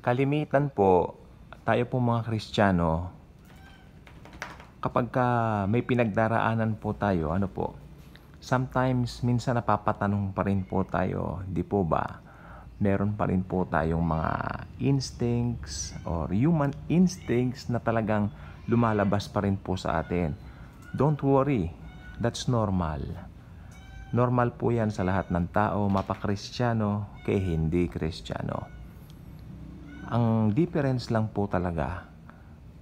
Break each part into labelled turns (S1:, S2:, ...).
S1: Kalimitan po, tayo po mga Kristiyano, kapag ka may pinagdaraanan po tayo, ano po, sometimes minsan napapatanong pa rin po tayo, di po ba, meron pa rin po tayong mga instincts or human instincts na talagang lumalabas pa rin po sa atin. Don't worry, that's normal. Normal po yan sa lahat ng tao, mapakristyano kay hindi kristyano. Ang difference lang po talaga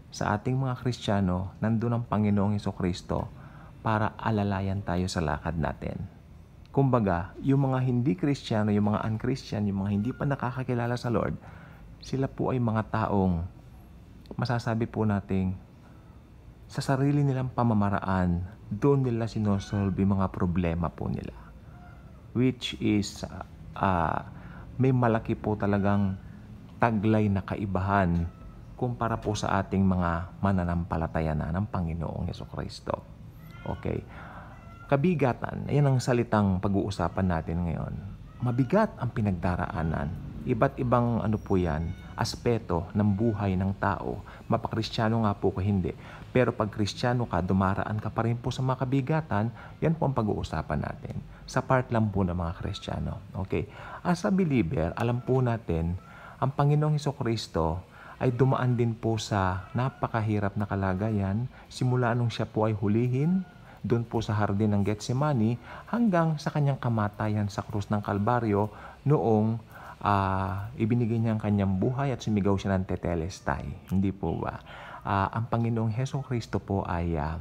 S1: sa ating mga Kristiyano, nandun ang Panginoong Heso Kristo para alalayan tayo sa lakad natin. Kumbaga, yung mga hindi Kristiyano, yung mga unchristian, yung mga hindi pa nakakakilala sa Lord, sila po ay mga taong masasabi po nating sa sarili nilang pamamaraan, doon nila sinosolve yung mga problema po nila. Which is, uh, may malaki po talagang taglay na kaibahan kumpara po sa ating mga mananampalataya na ng Panginoong Yeso Kristo. Okay. Kabigatan, ayan ang salitang pag-uusapan natin ngayon. Mabigat ang pinagdaraanan. Iba't ibang ano po yan, aspeto ng buhay ng tao. Mapakristyano nga po ko hindi. Pero pag kristyano ka, dumaraan ka pa rin po sa mga kabigatan, yan po ang pag-uusapan natin. Sa part lang po ng mga kristyano. Okay? As a believer, alam po natin ang Panginoong Heso Kristo ay dumaan din po sa napakahirap na kalagayan simula nung siya po ay hulihin doon po sa hardin ng Getsemani hanggang sa kanyang kamatayan sa krus ng Kalbaryo noong uh, ibinigay niya ang kanyang buhay at sumigaw siya ng tetelestai. Hindi po ba? Uh, ang Panginoong Heso Kristo po ay uh,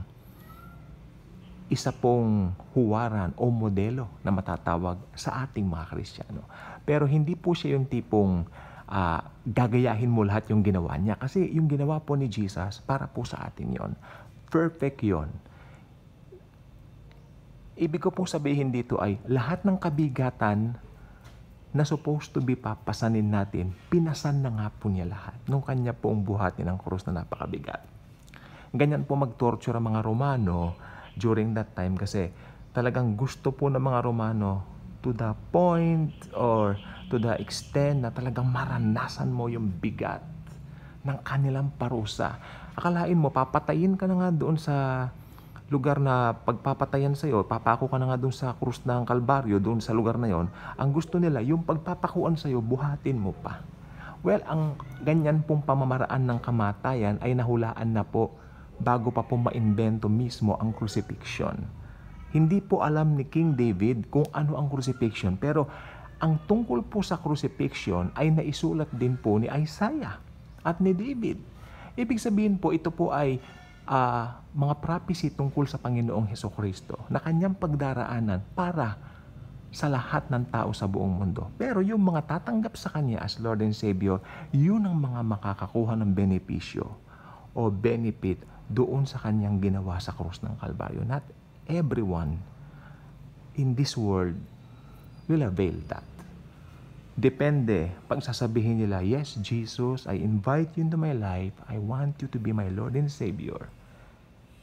S1: isa pong huwaran o modelo na matatawag sa ating mga Kristiyano. Pero hindi po siya yung tipong uh, gagayahin mo lahat yung ginawa niya. Kasi yung ginawa po ni Jesus, para po sa atin yon Perfect yon Ibig ko pong sabihin dito ay lahat ng kabigatan na supposed to be papasanin natin, pinasan na nga po niya lahat nung kanya pong buhatin ang krus na napakabigat. Ganyan po mag-torture ang mga Romano during that time kasi talagang gusto po ng mga Romano to the point or to the extent na talagang maranasan mo yung bigat ng kanilang parusa. Akalain mo, papatayin ka na nga doon sa lugar na pagpapatayan sa'yo, papako ka na nga doon sa krus ng Kalbaryo, doon sa lugar na yon, ang gusto nila, yung pagpapakuan sa iyo, buhatin mo pa. Well, ang ganyan pong pamamaraan ng kamatayan ay nahulaan na po bago pa po maimbento mismo ang crucifixion. Hindi po alam ni King David kung ano ang crucifixion pero ang tungkol po sa crucifixion ay naisulat din po ni Isaiah at ni David. Ibig sabihin po ito po ay uh, mga prophecy tungkol sa Panginoong Heso Kristo na kanyang pagdaraanan para sa lahat ng tao sa buong mundo. Pero yung mga tatanggap sa Kanya as Lord and Savior, yun ang mga makakakuha ng benepisyo o benefit doon sa Kanyang ginawa sa krus ng Kalbaryo natin everyone in this world will avail that. Depende, pag sasabihin nila, Yes, Jesus, I invite you into my life. I want you to be my Lord and Savior.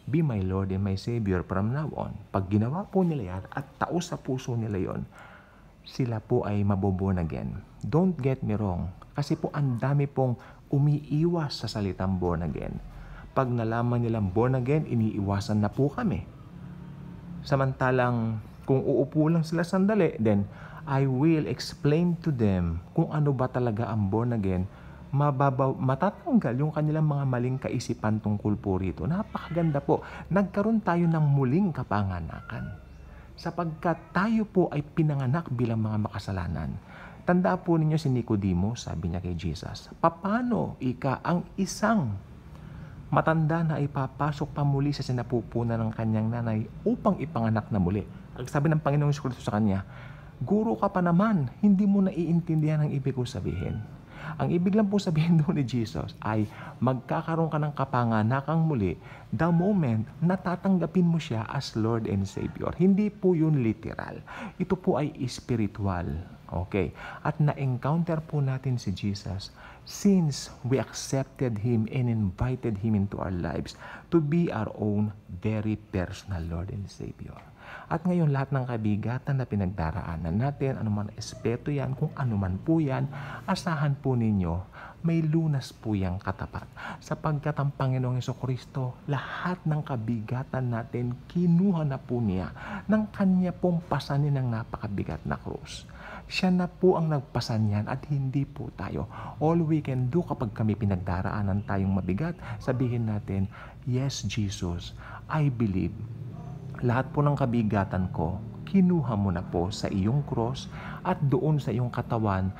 S1: Be my Lord and my Savior from now on. Pag ginawa po nila yan at taos sa puso nila yon, sila po ay maboborn again. Don't get me wrong. Kasi po ang dami pong umiiwas sa salitang born again. Pag nalaman nilang born again, iniiwasan na po kami Samantalang kung uupo lang sila sandali, then I will explain to them kung ano ba talaga ang born again, mababaw, matatanggal yung kanilang mga maling kaisipan tungkol po rito. Napakaganda po. Nagkaroon tayo ng muling kapanganakan. Sapagkat tayo po ay pinanganak bilang mga makasalanan. Tanda po ninyo si Nicodemus, sabi niya kay Jesus, papano ika ang isang matanda na ay papasok pa muli sa sinapupunan ng kanyang nanay upang ipanganak na muli. Ang sabi ng Panginoong Kristo sa kanya, Guro ka pa naman, hindi mo naiintindihan ang ibig ko sabihin. Ang ibig lang po sabihin doon ni Jesus ay magkakaroon ka ng kapanganakang muli the moment na tatanggapin mo siya as Lord and Savior. Hindi po yun literal. Ito po ay spiritual. Okay? At na-encounter po natin si Jesus since we accepted Him and invited Him into our lives to be our own very personal Lord and Savior. At ngayon lahat ng kabigatan na pinagdaraanan natin, anuman espeto yan, kung anuman po yan, asahan po ninyo, may lunas po yung katapat. Sapagkat ang Panginoong Kristo, lahat ng kabigatan natin, kinuha na po niya ng kanya pong pasanin ng napakabigat na krus siya na po ang nagpasan yan at hindi po tayo. All we can do kapag kami pinagdaraanan tayong mabigat, sabihin natin, Yes, Jesus, I believe lahat po ng kabigatan ko, kinuha mo na po sa iyong cross at doon sa iyong katawan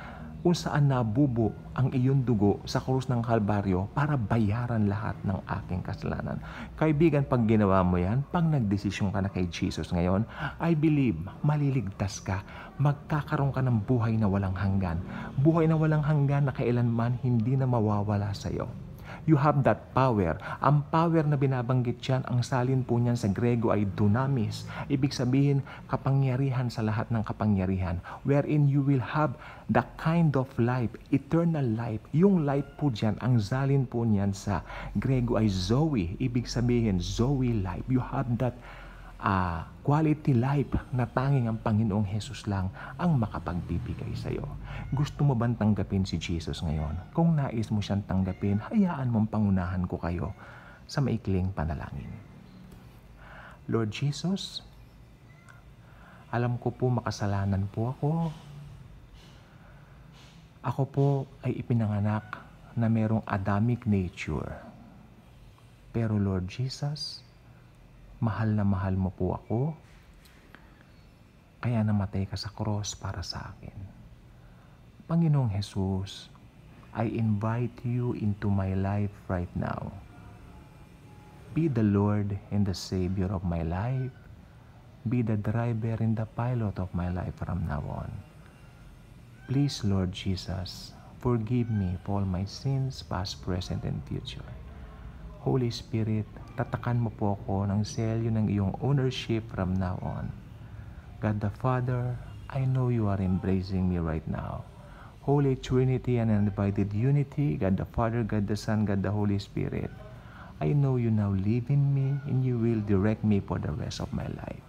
S1: kung saan nabubo ang iyong dugo sa krus ng Kalbaryo para bayaran lahat ng aking kasalanan. Kaibigan, pag ginawa mo yan, pag nagdesisyon ka na kay Jesus ngayon, I believe maliligtas ka. Magkakaroon ka ng buhay na walang hanggan. Buhay na walang hanggan na kailanman hindi na mawawala sa iyo. You have that power. Ang power na binabanggit dyan, ang salin po niyan sa Grego ay dunamis. Ibig sabihin, kapangyarihan sa lahat ng kapangyarihan. Wherein you will have the kind of life, eternal life. Yung life po dyan, ang salin po niyan sa Grego ay Zoe. Ibig sabihin, Zoe life. You have that uh, quality life na tanging ang Panginoong Hesus lang ang makapagbibigay sa iyo. Gusto mo bang tanggapin si Jesus ngayon? Kung nais mo siyang tanggapin, hayaan mong pangunahan ko kayo sa maikling panalangin. Lord Jesus, alam ko po makasalanan po ako. Ako po ay ipinanganak na merong Adamic nature. Pero Lord Jesus, mahal na mahal mo po ako, kaya namatay ka sa cross para sa akin. Panginoong Jesus, I invite you into my life right now. Be the Lord and the Savior of my life. Be the driver and the pilot of my life from now on. Please, Lord Jesus, forgive me for all my sins, past, present, and future. Holy Spirit, tatakan mo po ako ng selyo ng iyong ownership from now on. God the Father, I know you are embracing me right now. Holy Trinity and undivided unity, God the Father, God the Son, God the Holy Spirit. I know you now live in me and you will direct me for the rest of my life.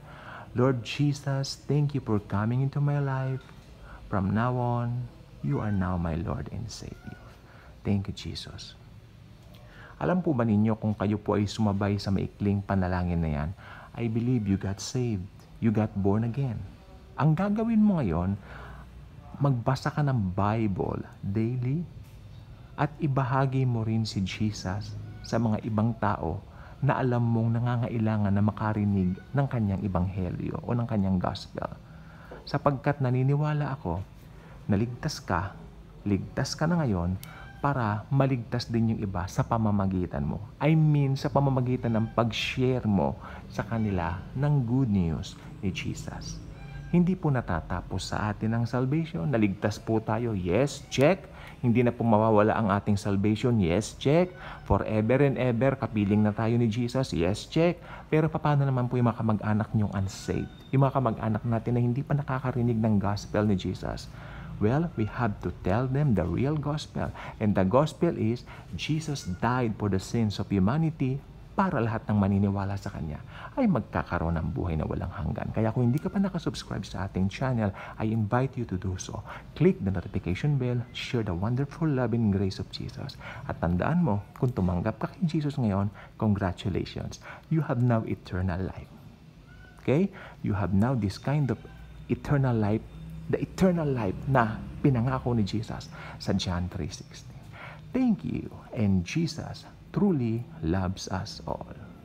S1: Lord Jesus, thank you for coming into my life. From now on, you are now my Lord and Savior. Thank you, Jesus. Alam po ba ninyo kung kayo po ay sumabay sa maikling panalangin na yan, I believe you got saved. You got born again. Ang gagawin mo ngayon, magbasa ka ng Bible daily at ibahagi mo rin si Jesus sa mga ibang tao na alam mong nangangailangan na makarinig ng kanyang ibanghelyo o ng kanyang gospel. Sapagkat naniniwala ako, naligtas ka, ligtas ka na ngayon, para maligtas din yung iba sa pamamagitan mo. I mean, sa pamamagitan ng pag-share mo sa kanila ng good news ni Jesus. Hindi po natatapos sa atin ang salvation. Naligtas po tayo. Yes, check. Hindi na po mawawala ang ating salvation. Yes, check. Forever and ever, kapiling na tayo ni Jesus. Yes, check. Pero paano naman po yung mga kamag-anak niyong unsaved? Yung mga kamag-anak natin na hindi pa nakakarinig ng gospel ni Jesus Well, we have to tell them the real gospel. And the gospel is Jesus died for the sins of humanity para lahat ng maniniwala sa Kanya ay magkakaroon ng buhay na walang hanggan. Kaya kung hindi ka pa nakasubscribe sa ating channel, I invite you to do so. Click the notification bell, share the wonderful love and grace of Jesus. At tandaan mo, kung tumanggap ka kay Jesus ngayon, congratulations. You have now eternal life. Okay? You have now this kind of eternal life the eternal life na pinangako ni Jesus sa John 3.16. Thank you, and Jesus truly loves us all.